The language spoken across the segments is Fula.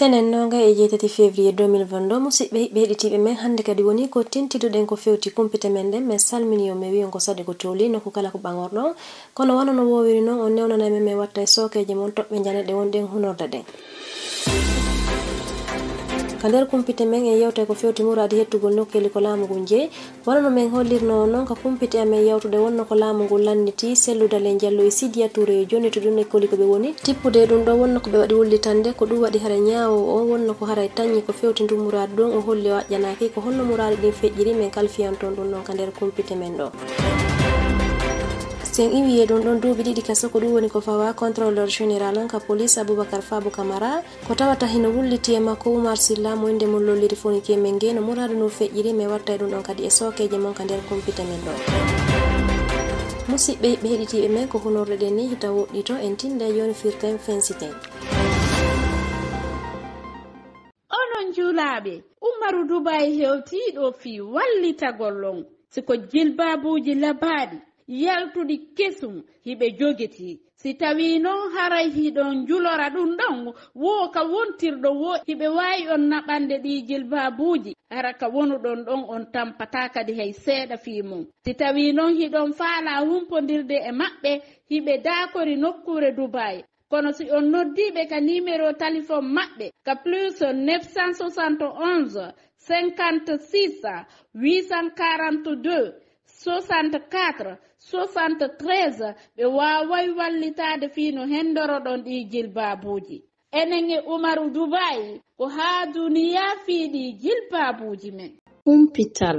tenennonga e jeetati février 2022 musidɓe ɓeeɗitiɓe men hannde kadi woni ko tintiduɗen ko fewti kumpite men nden min salminio mi wi on ko sade ko towli nokku kala ko ɓaŋor ɗon kono wonono wowiri noon on newnanayme min watta e sookeeje moon toɓɓe njane ɗe wonɗen hunorde ɗen ka nder kumpite men e yewta ko fewti muradi hettugol nokkeli ko laamu ngun jeeyi wonano men hollirno noon ka kumpite amen yewtude wonno ko laamu ngu lanniti selludal en diallo e sidiya touré e joni to ɗum ekkoli ko ɓe woni tippude ɗum ɗo wonno ko ɓe waɗi wullitande ko ɗum waɗi hara ñaawo o wonno ko haray tañi ko fewti ndu muradi ɗon o holli o waƴƴanaki ko holno muradi ɗin feƴƴiri men kalfiyan ɗum noon ka nder kumpite men ɗo sen iwi ye ɗon ɗon duuɓi ɗiɗi kaso ko ɗum woni ko fawa controleur général anka police aboubacar fabo camara ko tawata hino wulliti e makko oumar silla moynde mon lolliri fonikie men ge no muradu no feƴƴiri mai watta e ɗum ɗon kadi e sokeje mon ka nder compita men ɗon musiɓɓe ɓeeɗitiɓe men ko honorɗe ɗen ni hita woɗɗi to en tinde yoni firtin fensitin onon juulaɓe oumaru doubay hewtiɗo fi wallita gollon siko jilbabuji labaɗi yaltudi kesum hiɓe jogeti si tawi noon haray hiɗon julora ɗum ɗon woo ka wontirɗo wo hiɓe wawi on naɓande ɗi jilbabuji hara ka wonuɗon ɗon on tampata kadi hay seeɗa fimum si tawi noon hiɗon faala humpodirde e maɓɓe hiɓe dakori nokkure dubayi kono si on noddiɓe ka numéro téléphone maɓɓe ka plus 9 71 56 842 64 63 ɓe waaway wallitaade fiino henndoroɗon ɗi jilbaabuuji enen e umaru dubayi ko haa duniya fiiɗi jilbaabuuji men humpital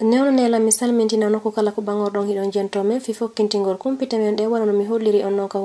neonanela misalmenti nawnokukala ku bangorɗon hiɗon jentome fifokkintingol kumpitamende ɗe wonano mi holliri on noon ka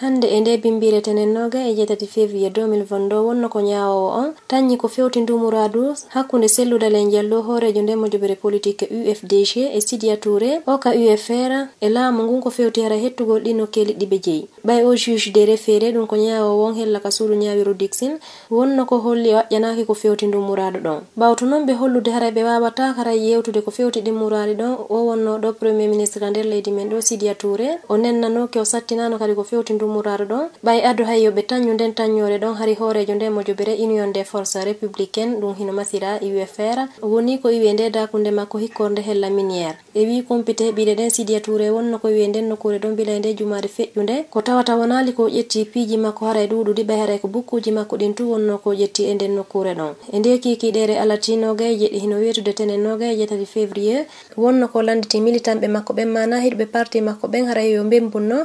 hande e nde bimbire tenennoga e jeetati février 2022 wonno ko ñawowo on tanñi ko fewti ndumuradu hakkunde selluda e njallo hoorejo ndemo joɓere politique ufdg e sidia touré e o ka ufr e laamu ngun ko fewti hara hettugol ɗi nokkeli ɗiɓe jeyi ɓay o juge de refere ɗum ko ñawowo on hella ka suudu ñawiru dixin wonno ko holli waƴƴanaki ko fewti ndumuradu ɗon ɓawto noon ɓe hollude hara ɓe wawata hara ye yewtude ko fewti ɗi murali ɗo o wonno ɗo premier ministre a nder leydi men ɗo sidia touré o nennano ke o sattinano kadi ko fewti ndu murare ɗo ɓay addu hay yoɓe tañu nden tañore ɗon haari hoorejo nde mo joɓere union des forces républicaine ɗum hino masira ufr woni ko wiwe nde dakude makko hikkorde hella miniére e wi compité ɓiɗe ɗen sidia touré wonno ko wiye nden nokkure ɗon mbila e nde jumari feƴƴunde ko tawata wonali ko ƴetti piiji makko haray ɗuɗuɗi ɓay haray ko bukkuji makko ɗin tu wonno ko ƴetti e nden nokkure ɗon e nde kikiɗere alatinogueje ɗi hino wetude tenenogueje jeetati février wonno ko landiti militant ɓe makko ɓen mana hiɗoɓe parti makko ɓen hara yo bembunno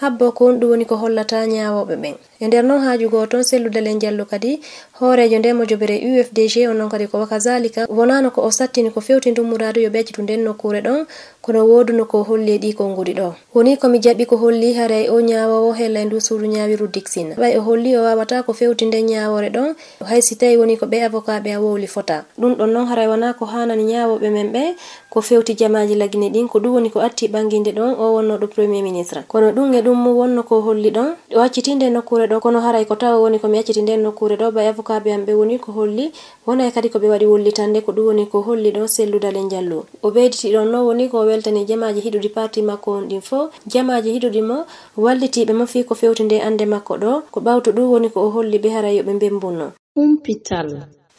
habbo kon ɗum woni ko hollata ñawoɓe ɓen e nder noon haaju goo toon selludalen jallu kadi hoorejo mo jobere ufdg on noon kadi ko waka zalika wonano ko o sattini ko fewti ndum muradu yo ɓejjitu nden nokkure ɗon kono woduno ko holli e ɗi konguɗi ɗo woni komi jaɓɓi ko holli haray o ñawowo hella e ndu suudu ñawiru dixin ɓay o holli o wawata ko fewti nden ñawore ɗon hay si tawi woni ko ɓe avocat ɓe a wowli fota ɗum ɗon noon haray wona ko hanani ñawoɓe men ɓe ko fewti jamaji lagine ɗin ko ɗum woni ko atti ɓanginde ɗon o wonnoɗo premier ministre kono ɗum e ɗum wonno ko holli ɗon o acciti nden nokkure ɗo kono haray ko tawa woni komi acciti nden nokkure ɗo ba avocaɓe am ɓe woni ko holli wonay e kadi ko ɓe waɗi wullitande ko ɗum woni ko holli ɗon selludale njallu o ɓeyditi ɗon no woni ko weltani jamaji hiɗuɗi parti makko on ɗin foo jamaji hiɗuɗi mo wallitiɓe mo fi ko fewti nde e ande makko ɗo ko ɓawto ɗum woni ko o holli ɓe harayoɓe mbembuno humpital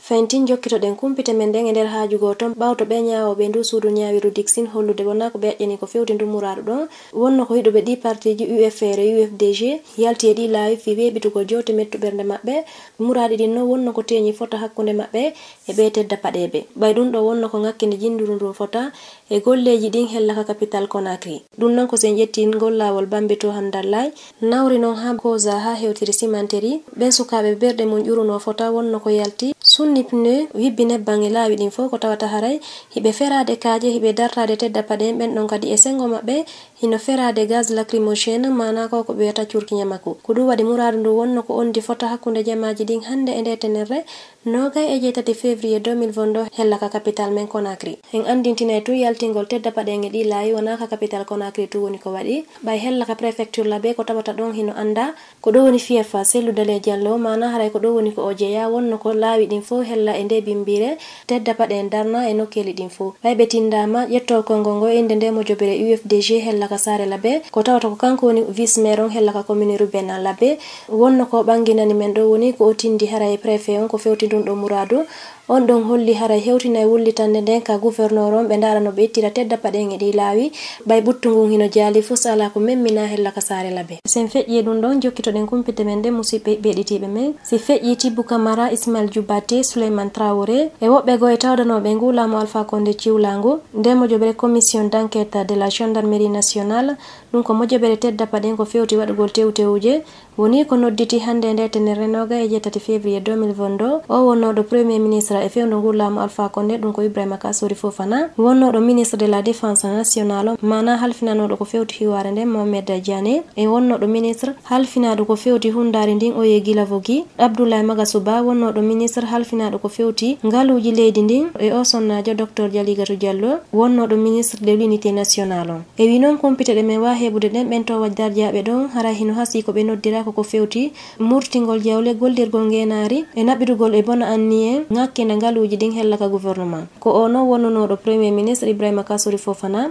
fayintin jokkitoɗen kumpite men nden e nder haajugoo toon ɓawto ɓe ñaawoɓe ndu suudu ñaawiru dixin hollude wona ko ɓe yaƴƴani ko fewti ndu muraaɗo ɗon wonno ko yiɗoɓe ɗi partiji ufr ufdg yalti e ɗi laawi fi weɓituko jewte mettuɓernde maɓɓe muraaɗi ɗin noon wonno ko teeñi fota hakkunde maɓɓe e ɓe tedda paɗeɓe ɓay ɗum ɗo wonno ko ŋakkinde jinnduru ndu fota e golleji ɗin hellaka capital conacry ɗum noon ko sen ƴetti ngol laawol bambi to handallay nawri noon ha kosa ha hewtiri simanteri ɓen sukaaɓe berɗe mum ƴuruno fota wonno ko yalti sunni ummi pneu yibbine bange laawi ɗin fof ko tawata haray hiɓe ferade kaaje hiɓe dartade tedda paɗen ɓen ɗon kadi e sengo maɓɓe hino ferade gaz lacrymogene mana ko ko ɓe wiyata curkiña makko ko ɗum waɗi muradu ndu wonno ko ondi fota hakkunde jamaji ɗin hannde e nde tenerre nogay e jeytati février 2022 hellaka capital men conacry en andintinay tun yaltingol tedda paɗen e ɗi laawi wonaka capital conacry tu woni ko waɗi ɓay hellaka préfecture labe ko tawata ɗon hino annda ko ɗo woni fiefa sellu dalé diallo mana haray ko ɗo woni ko o jeeya wonno ko laawi ɗin fo hella e nde bimbire tedda paɗen darna e nokkeli ɗin fo ɓayɓe tindama ƴettowo konngol ngo innde nde mo jobere ufdg hellaka sare labe ko tawata ko kanko woni vice maire on hellaka commune rubena labe wonno ko ɓanginani men ɗo woni ko o tindi hara e préfet on ko fewti ɗum ɗo mouradou on ɗon holli hara hewtinayi wullitande nden ka gouverneur on ɓe ndara no ɓe ittira tedda paɗen e ɗi laawi ɓay ɓuttungun hino jaali fo sala ko memmina hella ka saare labe sen feƴƴi e ɗum ɗon jokkitoɗen kumpite men nde musidɓe ɓeɗitiɓe men si feƴƴi tibbou camara ismail djoubate souleyman trawore e woɓɓe goo e tawdanoɓe ngu laamu alpha conde ciwlangu nde mojoɓere commission d' enquête de la gendarmerie nationale ɗum ko mojoɓere tedda paɗen ko fewti waɗugol tew tewuje hande nde nder renoga e jeetati février 2022 o wonnoɗo premier ministre e fewdogu laamu alpha conde ɗum ko ibrahima kasori fofana wonnoɗo ministre de la défense nationale mana halfinanoɗo ko fewti hiware nde mohamed diane e wonnoɗo ministre halfinaɗo ko fewti hundare ndin o yegila vogi abdoulaye magasuba wonnoɗo ministre halfinaɗo ko fewti ngaluji leydi ndin e o sonnajo docteur dialigatu diallo wonnoɗo ministre de l'unité national o e wi noon kompite ɗe men wa heɓude ɗen ɓen to wajdarjaɓe ɗon hara hino hasi ko ɓe noddira maako ko fewti murtingol jawle gollirgol ngenaari e naɓɓitugol e bona anniye ŋakkina ngaluji ɗin hellaka gouvernement ko o non wonnunoɗo premier ministre ibrahima kasori fofana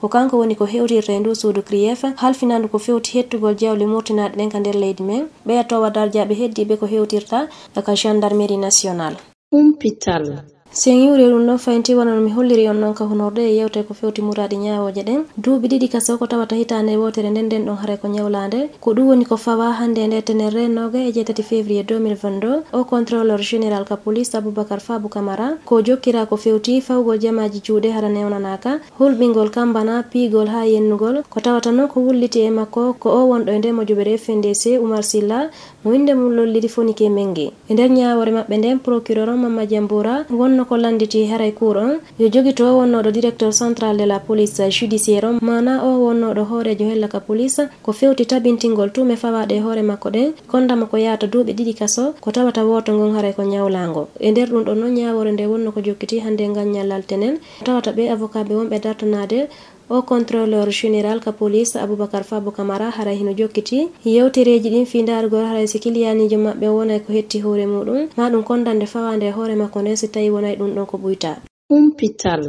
ko kanko woni ko hewtirta e ndu suudu crief halfinandu ko fewti hettugol jawle murtinaɗe ɗen ka nder leydi men ɓeyatowa towa dardiaɓe heddiɓe ko hewtirta e ka gendarmerie nationale umpital Siyangi uno fainti wana on ononka hunorde e yewte ko fewti muradi je ɗen du ɗiɗi kasa ko tawata hitane wotere nden don hare ko nyawlande ko du woni ko fawa hande nde tenere noga e jetati février 2022 o contrôleur général ka police aboubacar fabu camara ko jokkira ko fewti fawgol jamaji juude hara newnanaka hulɓingol kambana piigol ha yennugol ko tawata noon ko wulliti e makko ko o wonɗo e mo joɓere fndc oumar silla winde mum lolliri foni ke ge e nder ñawore maɓɓe nden procureur on mama diambora wonno ko landiti haray cour on yo to wonnoɗo directeur central de la police judiciaire on mana o wonnoɗo hoorejo hellaka police ko fewti tabintingol tume fawaɗe e hoore makko ɗen kondama ko yaata duuɓi ɗiɗi kaso ko tawata woto ngon haray ko ñawlago e nder ɗum ɗon noon ñawore nde wonno ko jokkiti hande ngal tenen tawata ɓe avocat ɓe wonɓe dartanade o controleur général ka police aboubacar fabo camara hara hino jokkiti yewtereji ɗin fi darugol haray si kiliyanijo mabɓe wonay ko hetti hoore muɗum ma ɗum kondande fawande e hoore makko nden si tawi wonay ɗum ɗon ko ɓuyta umpital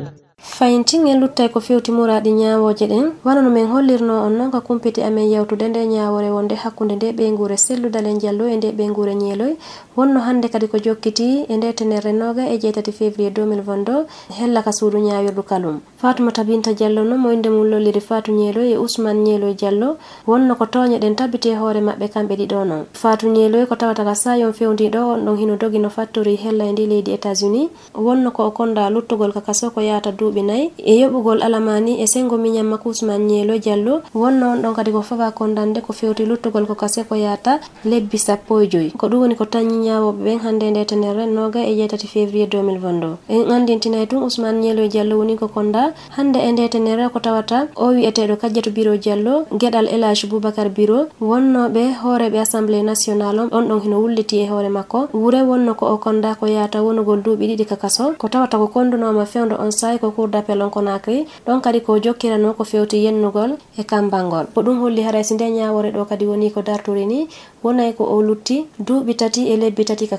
fayintin en luttay ko fewti muraɗi ñawoje ɗen wanano min hollirno on noon ko kumpiti amen yewtude nde ñawore wonde hakkunde nde ɓeyngure selludalen diallo e nde ɓeyngure ñeeloy wonno hannde kadi ko jokkiti e nde tenerre noga e jeetati février 2022 hella ka suudu ñawirdu kalum fatuma tabinta diallo noon moyinde mum lolliri fatu ñeeloy e ousmane ñeeloy diallo wonno ko toñe ɗen tabbiti hoore maɓɓe kamɓe ɗiɗo noon fatu ñeeloy ko tawata ka sayon fewndiɗo on ɗon hino dogi no fattori hella e ndi leydi états unis wonno ko o konda luttugol kakaso ko yata du duuɓi nayi e yoɓugol alamani e sengo miñamma kousman ñeelo diallo wonno on ɗon kadi ko fofa kondande ko fewti luttugol ko kase ko yaata lebbi sappo e joyi ko ɗum woni ko tañi ñawoɓe ɓen hannde nde tenerre noga e jeetati février 2022 en anndintinayi tun ousman ñeelo diallo woni ko konda hannde e nde tenerre ko tawata o wi'eteɗo kajjatu bureau diallo geɗal élage boubacar bureau wonnoɓe hooreɓe assemblée national o on ɗon hino wulliti e hoore makko wure wonno ko o konda ko yaata wonugol duuɓi ɗiɗi kakaso ko tawata ko kondunoma fewdo on sahi koko cour d'appel on konakri ɗon kadi ko jokkirano ko fewti yennugol e kambangol bo ɗum holli haray si nde ñawore ɗo kadi woni ko dartori ni wonay ko o lutti duuɓi tati e lebbi tati ka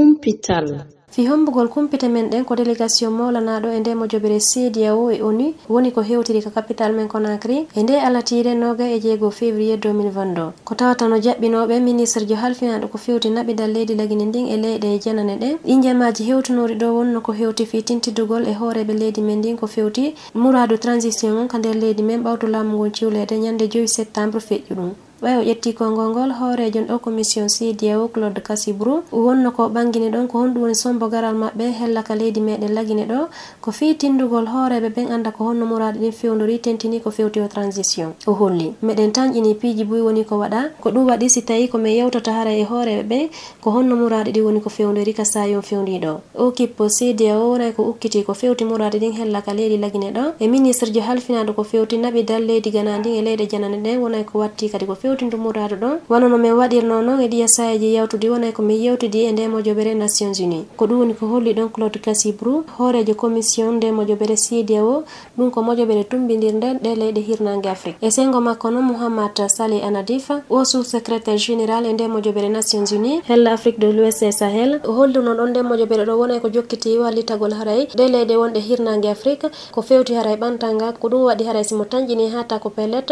umpital fi hombugol kumpite men ɗen ko délégation molanaɗo e nde mojobere cdao e onu woni ko hewtiri ko capital men conacry e nde alatire noga e jeego février 2022 ko tawata no jaɓɓinoɓe ministre jo halfinaɗo ko fewti naɓidal leydi lagini ndin e leyɗe e janane ɗen injamaji hewtunori ɗo wonno ko hewti fi tintidugol e hooreɓe leydi men ndin ko fewti muradu transition on ka nder leydi men ɓawdu laamu ngol ciwlede ñande joyi septembre feƴƴu ɗum ɓayo ƴettikongol ngol hoorejon o commission cdao claude kasibru wonno ko ɓangguini ɗon ko honɗum woni sombogaral maɓɓe hellaka leydi meɗen laguine ɗo ko fi tindugol hooreɓe ɓen anda ko honno moraɗe ɗin fewdori tentini ko fewti o transition o holli meɗen tan ƴini piiji boyi woni ko waɗa ko ɗum waɗi si tawi komin yewtata hara e hooreɓe ɓen ko honno moraɗe ɗin woni ko fewdori ka sayon fewndiɗo o kippo cdao wonay e ko ukkiti ko fewti moraɗe ɗin hellaka leydi laguine ɗo e ministre jo halfinaɗo ko fewti naɓi dal leydi ganandin e leyde janane ɗen wonay e ko watti kadi ko fewti fewtindo muraadu ɗon wonano min waɗirno noon e ɗiya sayaji yawtude wona komi yewtidi e ndemojoɓere nations unis ko ɗum woni ko holli ɗon claude kasibrou hoorejo commission ndemo joɓere sidia o ɗum ko mojoɓere tumbindirden ɗe leyɗe hirnangue afrique e sengo makko noon mouhammad sali anadifa o sous secrétaire général e ndemojoɓere nations unis hella afrique de l'ouest sahel holluno ɗon ndemo joɓere ɗo wonay ko jokkiti wallitagol haray ɗe leyɗe wonɗe hirnangue afrique ko fewti haray ɓantalga ko ɗum waɗi haray simo tañƴini ha ko pellet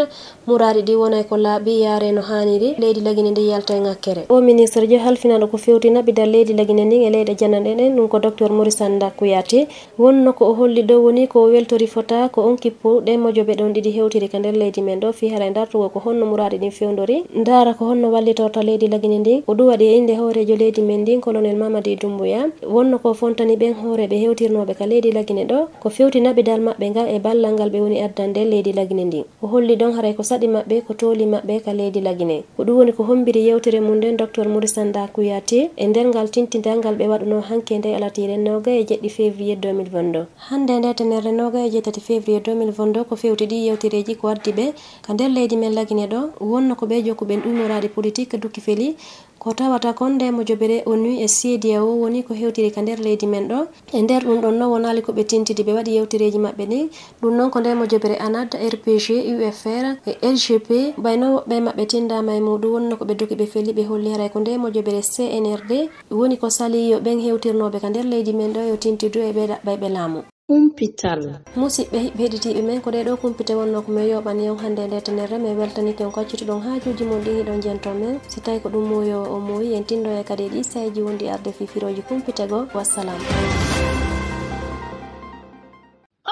murari ɗi wonay ko laaɓi yaare no haaniri leydi lagine ndi yalta e ŋakkere o ministre jo halfinaɗo ko fewti naɓidal leydi lagine ndin e leyɗe jannanɗe ɗen ɗum ko docteur mauricen dakuyati wonno ko o holli ɗo woni ko weltori fota ko on kippu ɗe mojoɓe ɗon ɗiɗi hewtiri ka nder leydi men ɗo fi hara e dartugo ko honno muraɗi ɗin fewdori dara ko honno wallitorta leydi lagine ndin o ɗum waɗi e inde hoorejo leydi men ndin colonel mamadi dumbuya wonno ko fontani ɓen hooreɓe hewtirnoɓe ka leydi lagine ɗo ko fewti naɓidal maɓɓe ngal e ballal ngal ɓe woni addan nde leydi lagine ndin o holli ɗon haray ko saɗi maɓɓe ko tooli maɓɓe ka leydi laguine ko ɗum woni ko hombiri yewtere mum nden docteur mourisan da kuyate e nder ngal tintidalngal ɓe waɗuno hanke nde alatire noga e jeɗɗi février 2022 hande nde tenerre noga e jeetati février 2022 ko fewti ɗi yewtereji ko waddi ɓe ka nder leydi men laguine ɗo wonno ko ɓe jokku ɓen ɗumoraɗi politique dukki feli ko tawata kon ndemo jobere o nui e sedia o woni ko hewtiri ka nder leydi men ɗo e nder ɗum ɗon noon wonali koɓe tintidi ɓe waɗi yewtereji maɓɓe ni ɗum noon ko ndemo jobere anad rpg ufr e lgp bayno woɓɓe maɓɓe tindama e muɗum wonno koɓe dogi ɓe felli ɓe holli haray ko ndemo jobere cnrd woni ko sali yo ɓen hewtirnoɓe ka nder leydi men ɗo yo tintidu e ɓe ɗaɓɓayɓe laamu humpital musidɓe ɓeeditiɓe men ko ɗeɗo kumpite wonno komi yoɓani yew hande e ndetenerre mi weltanike on kaccutuɗon ha juuji mon ɗi hiɗon jenton men si tawi ko ɗum muyo o muyi en tindo e kadi e ɗi sayji wondi arde fifiroji kumpite goo wassalam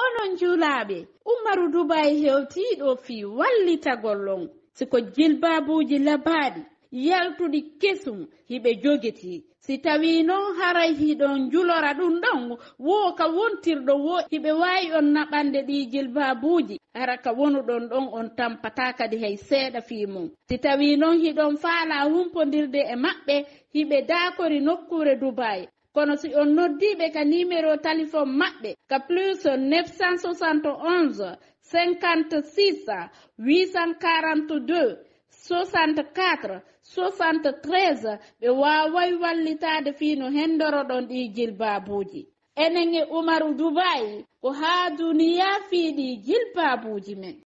onon juulaɓe umaru doubayi hewtiɗo fi wallita gollon siko jilbabuji labaɗi yaltudi kesum hiɓe jogeti si tawi noon haray hiɗon julora ɗum ɗon wo ka wontirɗo wo hiɓe wawi on naɓande ɗi jilbabuji ara ka wonuɗon ɗon on tampata kadi hay seeɗa fimum si tawi noon hiɗon faala wumpodirde e maɓɓe hiɓe dakori nokkure dubay kono si on noddiɓe ka numéro téléphone maɓɓe ka plus 971 56 842 64 63 ɓe waaway wallitaade fiino henndoro ɗon ɗi jilbaabuuji enen e umaru dubayi ko haa duniya fiiɗi jilbaabuuji men